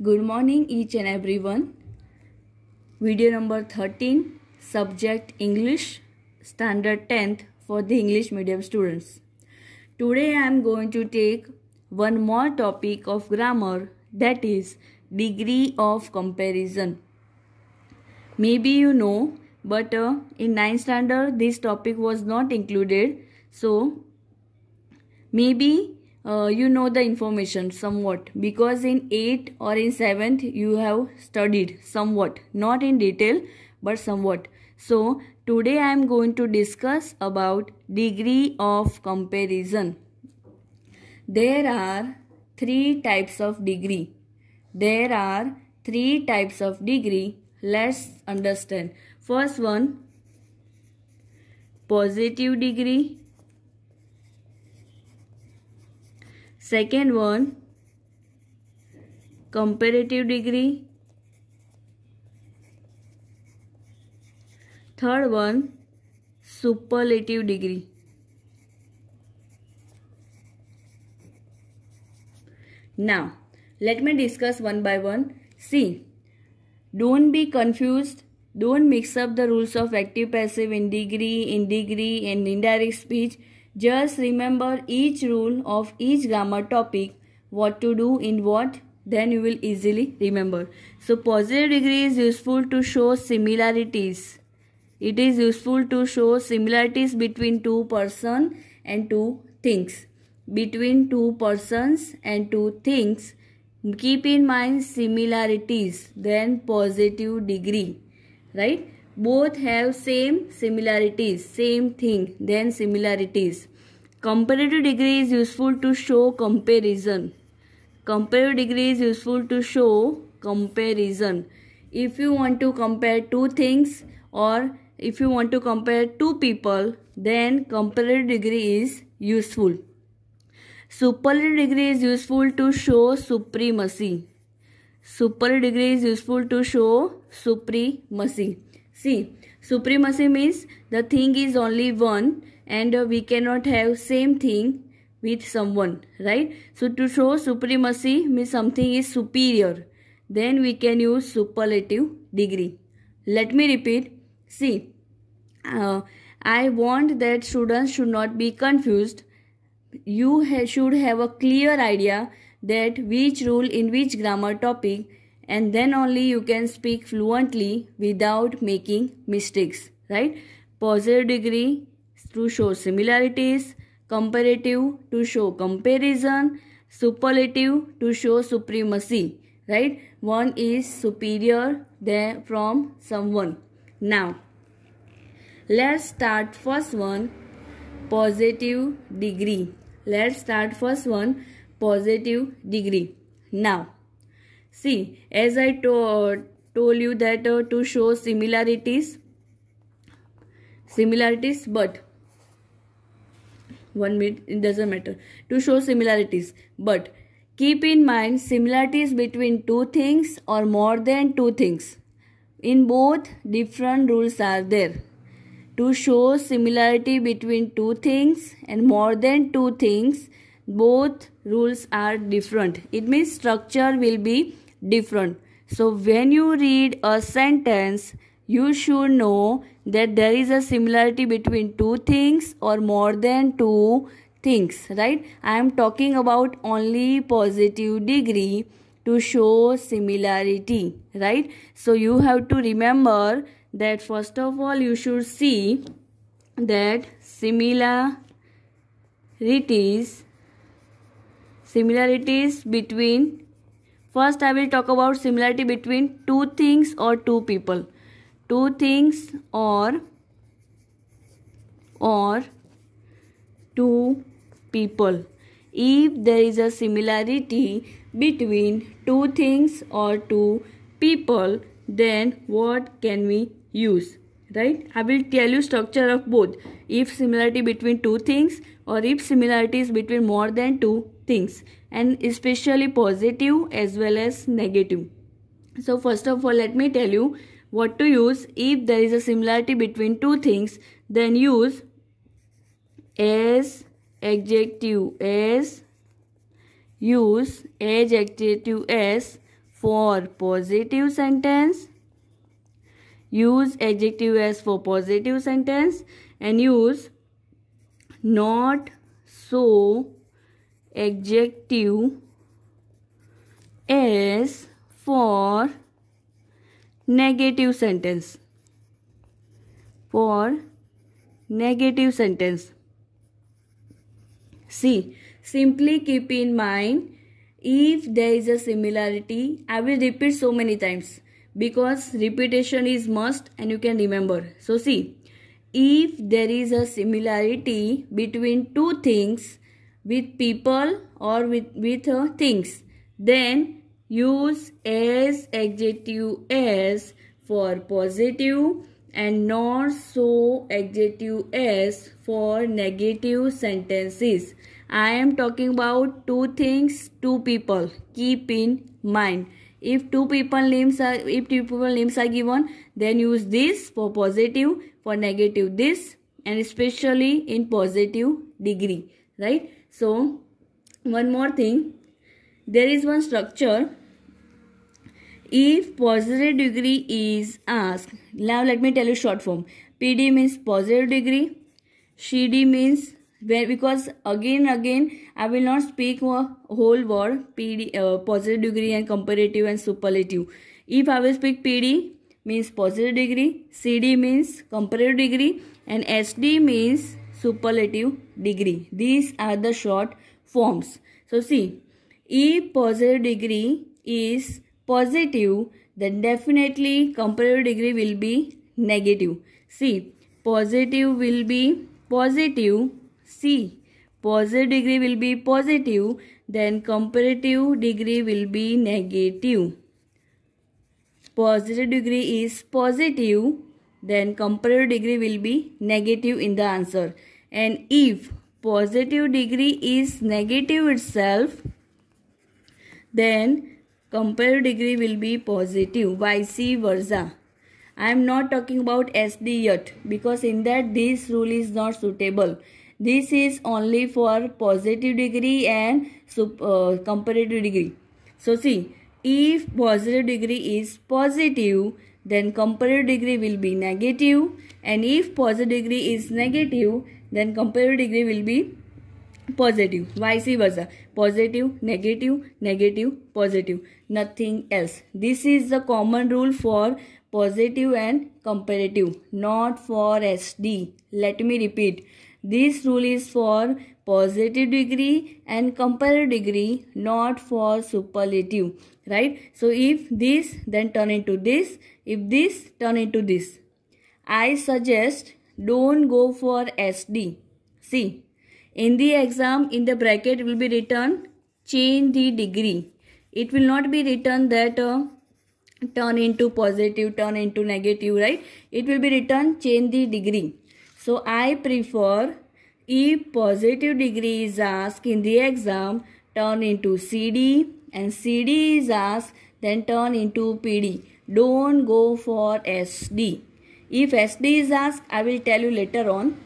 Good morning each and everyone. Video number 13 subject English standard 10th for the English medium students. Today I am going to take one more topic of grammar that is degree of comparison. Maybe you know but uh, in 9th standard this topic was not included so maybe uh, you know the information somewhat because in 8th or in 7th you have studied somewhat not in detail but somewhat so today i am going to discuss about degree of comparison there are three types of degree there are three types of degree let's understand first one positive degree Second one, comparative degree. Third one, superlative degree. Now, let me discuss one by one. See, don't be confused. Don't mix up the rules of active passive in degree, in degree and indirect speech. Just remember each rule of each grammar topic, what to do in what, then you will easily remember. So positive degree is useful to show similarities. It is useful to show similarities between two person and two things. Between two persons and two things, keep in mind similarities, then positive degree, right? both have same similarities same thing then similarities comparative degree is useful to show comparison comparative degree is useful to show comparison if you want to compare two things or if you want to compare two people then comparative degree is useful superlative degree is useful to show supremacy superlative degree is useful to show supremacy See, supremacy means the thing is only one and we cannot have same thing with someone, right? So to show supremacy means something is superior. Then we can use superlative degree. Let me repeat. See, uh, I want that students should not be confused. You ha should have a clear idea that which rule in which grammar topic and then only you can speak fluently without making mistakes right positive degree to show similarities comparative to show comparison superlative to show supremacy right one is superior than from someone now let's start first one positive degree let's start first one positive degree now See, as I to told you that uh, to show similarities, similarities, but one minute, it doesn't matter. To show similarities, but keep in mind similarities between two things or more than two things. In both, different rules are there. To show similarity between two things and more than two things, both rules are different. It means structure will be different. So when you read a sentence, you should know that there is a similarity between two things or more than two things, right? I am talking about only positive degree to show similarity, right? So you have to remember that first of all you should see that similarities similarities between First, I will talk about similarity between two things or two people. Two things or or two people. If there is a similarity between two things or two people, then what can we use? right i will tell you structure of both if similarity between two things or if similarities between more than two things and especially positive as well as negative so first of all let me tell you what to use if there is a similarity between two things then use as adjective as use adjective as for positive sentence use adjective as for positive sentence and use not so adjective as for negative sentence for negative sentence see simply keep in mind if there is a similarity i will repeat so many times because repetition is must and you can remember. So see, if there is a similarity between two things with people or with, with uh, things, then use as adjective as for positive and not so adjective as for negative sentences. I am talking about two things, two people. Keep in mind. If two people names are if two people names are given, then use this for positive, for negative this, and especially in positive degree, right? So one more thing, there is one structure. If positive degree is asked, now let me tell you short form. PD means positive degree, CD means because again again i will not speak a whole word pd uh, positive degree and comparative and superlative if i will speak pd means positive degree cd means comparative degree and sd means superlative degree these are the short forms so see if positive degree is positive then definitely comparative degree will be negative see positive will be positive C. Positive degree will be positive, then comparative degree will be negative. Positive degree is positive, then comparative degree will be negative in the answer. And if positive degree is negative itself, then comparative degree will be positive, vice versa. I am not talking about SD yet because in that this rule is not suitable. This is only for positive degree and uh, comparative degree. So see, if positive degree is positive, then comparative degree will be negative and if positive degree is negative, then comparative degree will be positive vice versa positive negative negative positive nothing else this is the common rule for positive and comparative not for sd let me repeat this rule is for positive degree and comparative degree not for superlative right so if this then turn into this if this turn into this i suggest don't go for sd see in the exam in the bracket will be written change the degree it will not be written that uh, turn into positive turn into negative right it will be written change the degree so I prefer if positive degree is asked in the exam, turn into CD and CD is asked, then turn into PD. Don't go for SD. If SD is asked, I will tell you later on.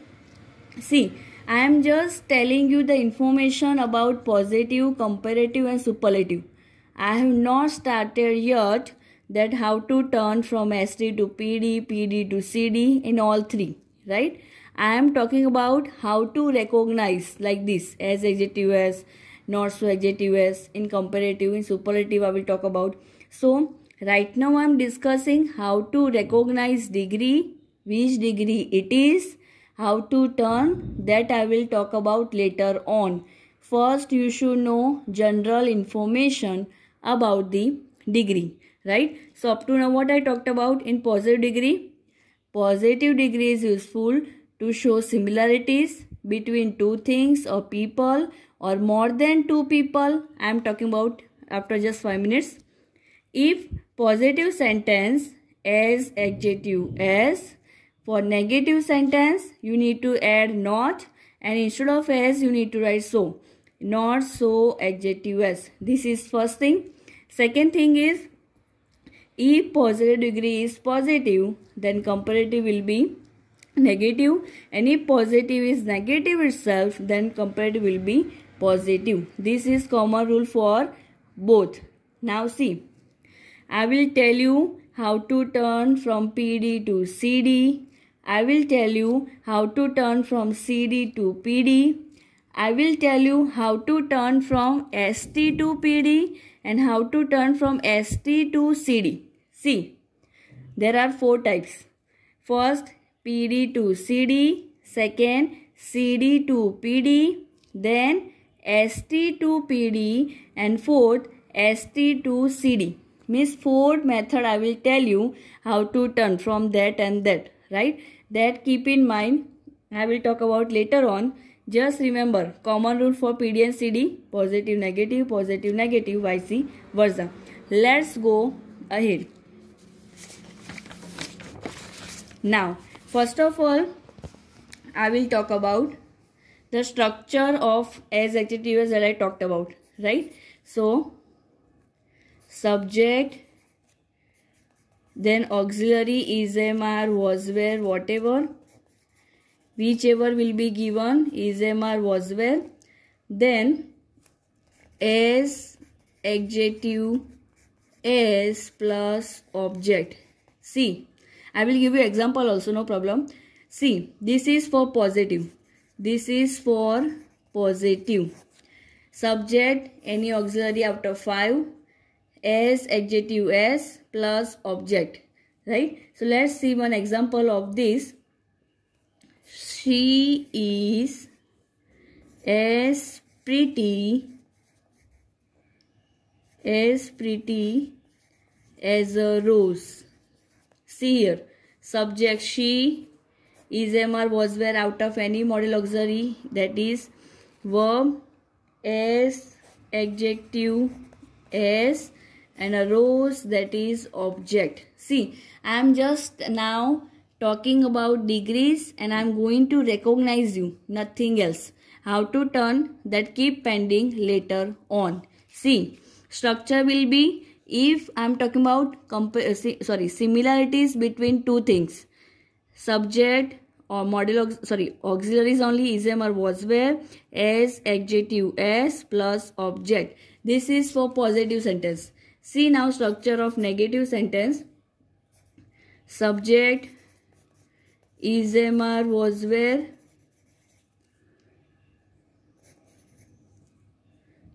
See, I am just telling you the information about positive, comparative and superlative. I have not started yet that how to turn from SD to PD, PD to CD in all three, right? I am talking about how to recognize like this as adjective as not so adjective as in comparative in superlative I will talk about. So right now I am discussing how to recognize degree which degree it is how to turn that I will talk about later on. First you should know general information about the degree right. So up to now what I talked about in positive degree positive degree is useful to show similarities between two things or people or more than two people. I am talking about after just 5 minutes. If positive sentence as adjective as for negative sentence you need to add not and instead of as you need to write so. Not so adjective as. This is first thing. Second thing is if positive degree is positive then comparative will be negative any positive is negative itself then compared will be positive this is common rule for both now see i will tell you how to turn from pd to cd i will tell you how to turn from cd to pd i will tell you how to turn from st to pd and how to turn from st to cd see there are four types first PD to CD, second CD to PD, then ST to PD and fourth ST to CD. Miss Ford method I will tell you how to turn from that and that, right? That keep in mind, I will talk about later on. Just remember, common rule for PD and CD, positive, negative, positive, negative, vice versa. Let's go ahead. Now, First of all, I will talk about the structure of as adjectives that I talked about, right? So, subject, then auxiliary is, am, are, was, were, whatever, whichever will be given is, am, are, was, were. Then, as adjective, as plus object. See, I will give you example also, no problem. See, this is for positive. This is for positive. Subject, any auxiliary after 5. As, adjective as, plus object. Right? So, let's see one example of this. She is as pretty as pretty as a rose. See here. Subject She is MR was where out of any model auxiliary that is verb as adjective as and a rose that is object. See I am just now talking about degrees and I am going to recognize you nothing else. How to turn that keep pending later on. See structure will be if i am talking about uh, sorry similarities between two things subject or model sorry auxiliaries only am or was where as adjective as plus object this is for positive sentence see now structure of negative sentence subject am or was where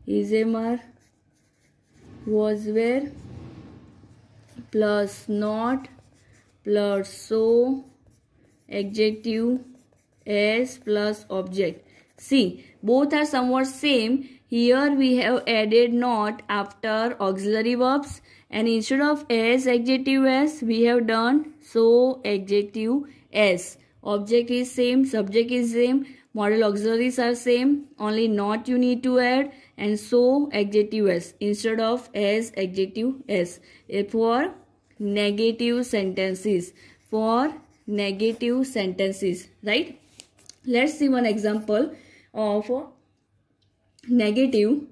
am or was where plus not plus so adjective as plus object see both are somewhat same here we have added not after auxiliary verbs and instead of as adjective as we have done so adjective as object is same subject is same model auxiliaries are same only not you need to add and so adjective s instead of as adjective s for negative sentences for negative sentences right let's see one example of negative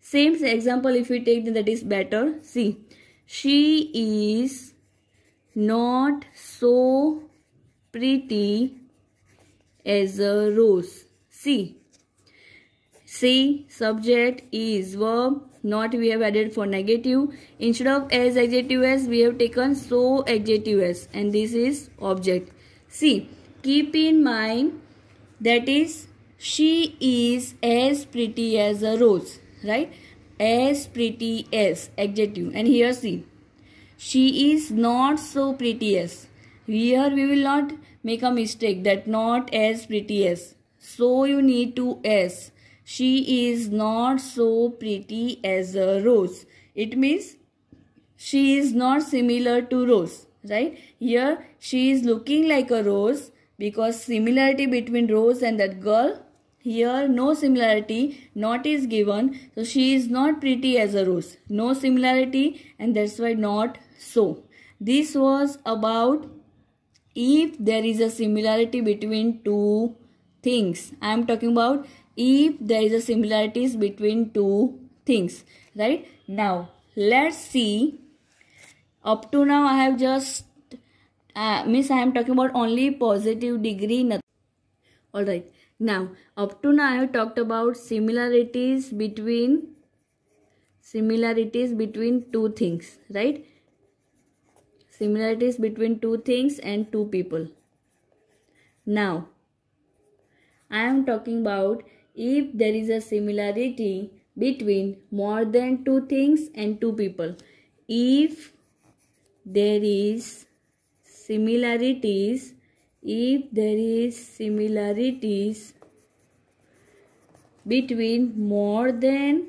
same example if we take that is better see she is not so pretty as a rose see See, subject is verb, not we have added for negative. Instead of as adjective as, we have taken so adjective as and this is object. See, keep in mind that is she is as pretty as a rose, right? As pretty as adjective and here see, she is not so pretty as. Here we will not make a mistake that not as pretty as. So you need to as she is not so pretty as a rose. It means she is not similar to rose, right? Here she is looking like a rose because similarity between rose and that girl here no similarity not is given so she is not pretty as a rose no similarity and that's why not so this was about if there is a similarity between two things i am talking about if there is a similarities between two things right now let's see up to now i have just uh, miss i am talking about only positive degree nothing all right now up to now i have talked about similarities between similarities between two things right similarities between two things and two people now i am talking about if there is a similarity between more than two things and two people. If there is similarities, if there is similarities between more than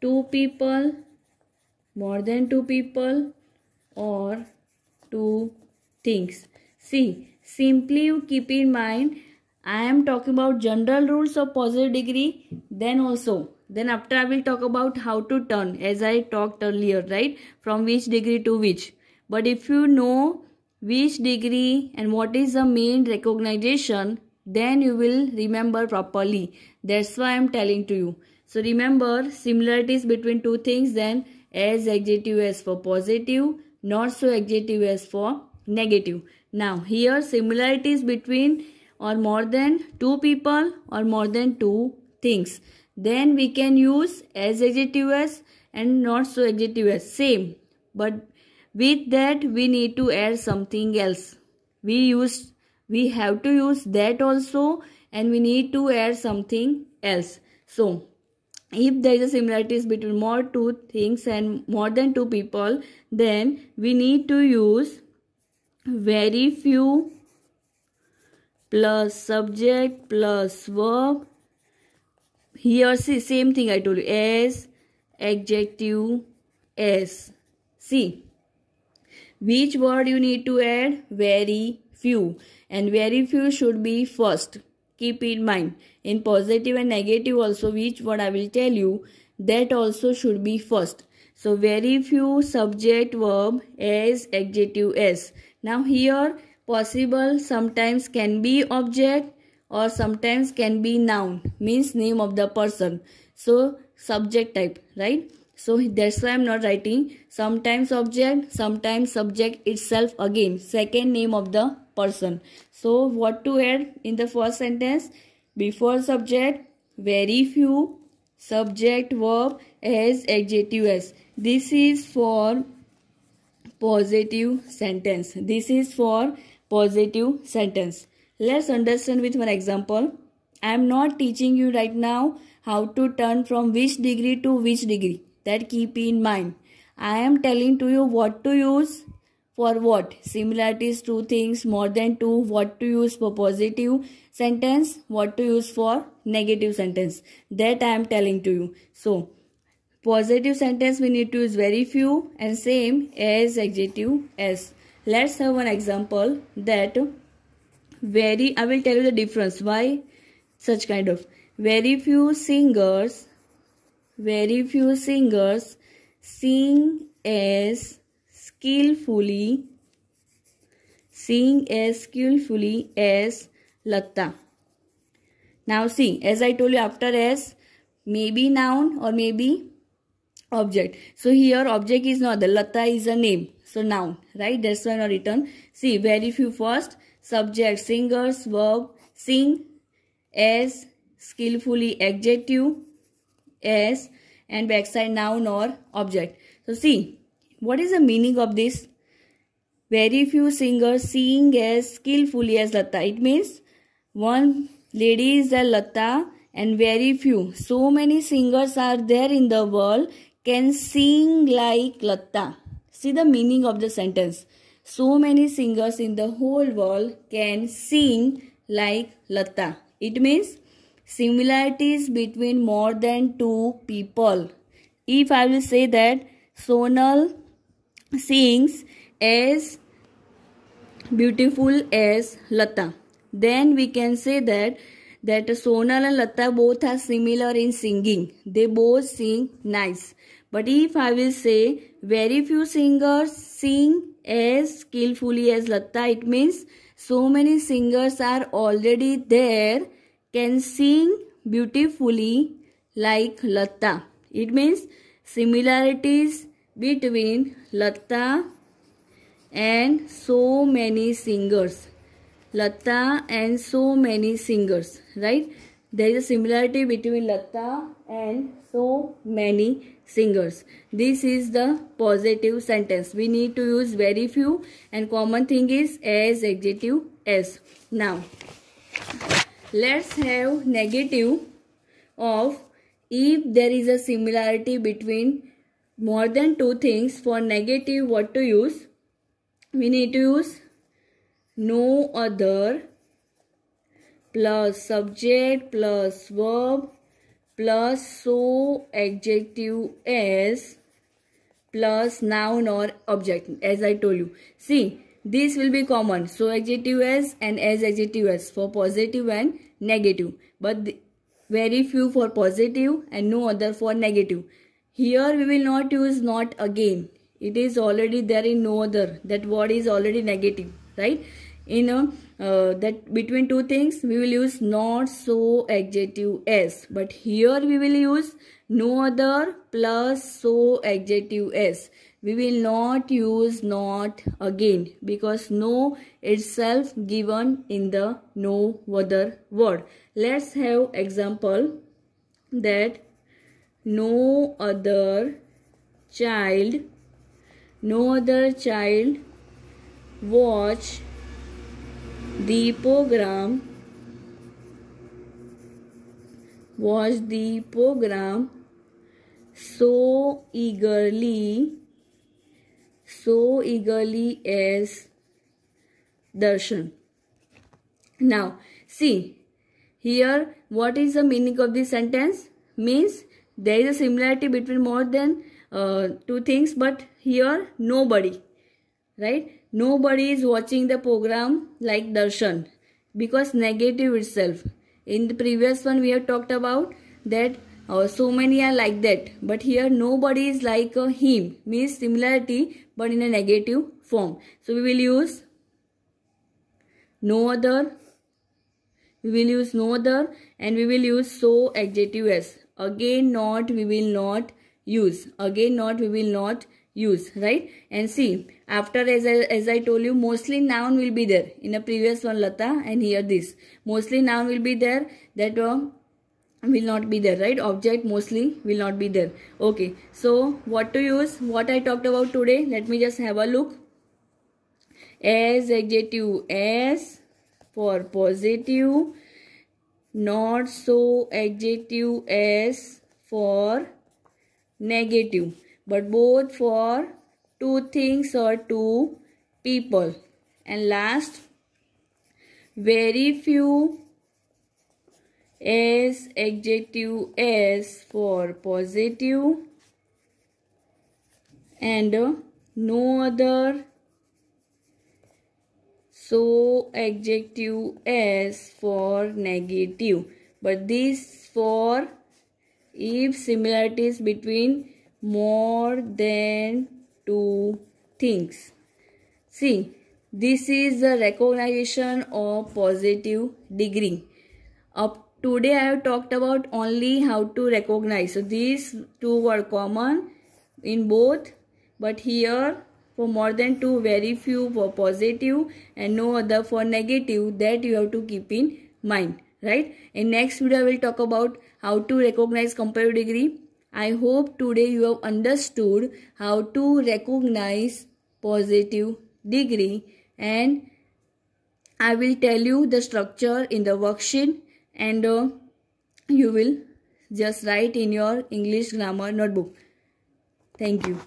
two people, more than two people or two things. See, simply you keep in mind I am talking about general rules of positive degree then also. Then after I will talk about how to turn as I talked earlier, right? From which degree to which. But if you know which degree and what is the main recognition, then you will remember properly. That's why I am telling to you. So remember similarities between two things then as adjective as for positive, not so adjective as for negative. Now here similarities between or more than two people or more than two things then we can use as adjectives and not so adjectives same but with that we need to add something else we use we have to use that also and we need to add something else so if there is a similarities between more two things and more than two people then we need to use very few plus subject plus verb. Here, see, same thing I told you. S, adjective, S. See, which word you need to add? Very few. And very few should be first. Keep in mind. In positive and negative also, which word I will tell you, that also should be first. So, very few subject verb as adjective s. Now, here possible sometimes can be object or sometimes can be noun means name of the person so subject type right so that's why i'm not writing sometimes object sometimes subject itself again second name of the person so what to add in the first sentence before subject very few subject verb as adjective as this is for positive sentence this is for positive sentence. Let's understand with one example. I am not teaching you right now how to turn from which degree to which degree. That keep in mind. I am telling to you what to use for what. Similarities, two things, more than two, what to use for positive sentence, what to use for negative sentence. That I am telling to you. So, positive sentence we need to use very few and same as adjective as let's have one example that very i will tell you the difference why such kind of very few singers very few singers sing as skillfully sing as skillfully as Latta. Now see, as I told you after as maybe noun or maybe object. So here object is not the Latta is a name. So noun, right? That's why I written see very few first subject singers verb sing as skillfully adjective as and backside noun or object. So see what is the meaning of this? Very few singers sing as skillfully as Latta. It means one lady is a Lata and very few. So many singers are there in the world can sing like Lata. See the meaning of the sentence. So many singers in the whole world can sing like Lata. It means similarities between more than two people. If I will say that Sonal sings as beautiful as Lata, then we can say that that Sonal and Lata both are similar in singing. They both sing nice. But if I will say very few singers sing as skillfully as Lata. It means so many singers are already there can sing beautifully like Lata. It means similarities between Lata and so many singers. Lata and so many singers, right? There is a similarity between Lata and so many singers. This is the positive sentence. We need to use very few and common thing is as, adjective, as. Now, let's have negative of if there is a similarity between more than two things for negative what to use we need to use no other plus subject plus verb plus so adjective as plus noun or object as I told you. See this will be common so adjective as and as adjective as for positive and negative but very few for positive and no other for negative. Here we will not use not again. It is already there in no other that word is already negative right you know uh, that between two things we will use not so adjective s but here we will use no other plus so adjective s we will not use not again because no itself given in the no other word let's have example that no other child no other child watch the watched the program so eagerly so eagerly as darshan now see here what is the meaning of this sentence means there is a similarity between more than uh, two things but here nobody right nobody is watching the program like darshan because negative itself in the previous one we have talked about that uh, so many are like that but here nobody is like uh, him means similarity but in a negative form so we will use no other we will use no other and we will use so adjective as again not we will not use again not we will not use right and see after as I, as I told you mostly noun will be there in a previous one lata and here this mostly noun will be there that um, will not be there right object mostly will not be there okay so what to use what I talked about today let me just have a look as adjective as for positive not so adjective as for negative but both for two things or two people and last very few s adjective s for positive and no other so adjective s for negative but this for if similarities between more than two things. See, this is the recognition of positive degree. Up today I have talked about only how to recognize. So these two were common in both but here for more than two very few for positive and no other for negative that you have to keep in mind right in next video i will talk about how to recognize comparative degree I hope today you have understood how to recognize positive degree and I will tell you the structure in the worksheet and uh, you will just write in your English grammar notebook. Thank you.